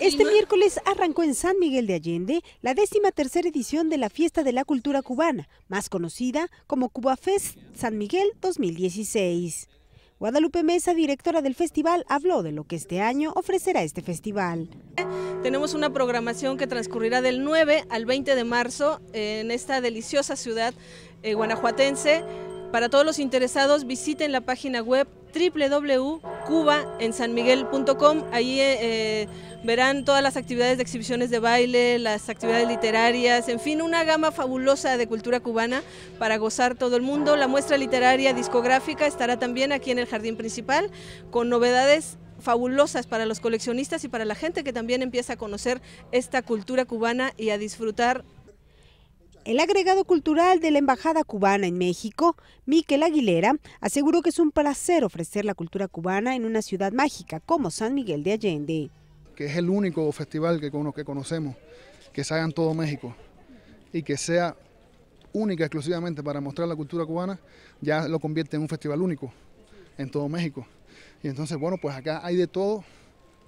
Este miércoles arrancó en San Miguel de Allende la décima tercera edición de la Fiesta de la Cultura Cubana, más conocida como CubaFest San Miguel 2016. Guadalupe Mesa, directora del festival, habló de lo que este año ofrecerá este festival. Tenemos una programación que transcurrirá del 9 al 20 de marzo en esta deliciosa ciudad eh, guanajuatense. Para todos los interesados, visiten la página web www Cuba en sanmiguel.com. Ahí eh, eh, verán todas las actividades de exhibiciones de baile, las actividades literarias, en fin, una gama fabulosa de cultura cubana para gozar todo el mundo. La muestra literaria discográfica estará también aquí en el jardín principal con novedades fabulosas para los coleccionistas y para la gente que también empieza a conocer esta cultura cubana y a disfrutar el agregado cultural de la Embajada Cubana en México, Miquel Aguilera, aseguró que es un placer ofrecer la cultura cubana en una ciudad mágica como San Miguel de Allende. Que es el único festival que, conocemos, que se haga en todo México y que sea única exclusivamente para mostrar la cultura cubana, ya lo convierte en un festival único en todo México. Y entonces, bueno, pues acá hay de todo,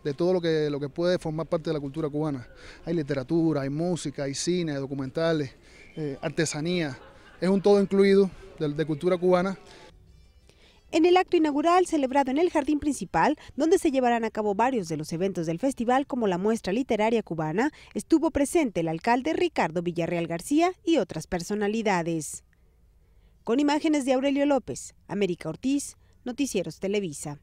de todo lo que, lo que puede formar parte de la cultura cubana. Hay literatura, hay música, hay cine, hay documentales, eh, artesanía. Es un todo incluido de, de cultura cubana. En el acto inaugural celebrado en el jardín principal, donde se llevarán a cabo varios de los eventos del festival como la muestra literaria cubana, estuvo presente el alcalde Ricardo Villarreal García y otras personalidades. Con imágenes de Aurelio López, América Ortiz, Noticieros Televisa.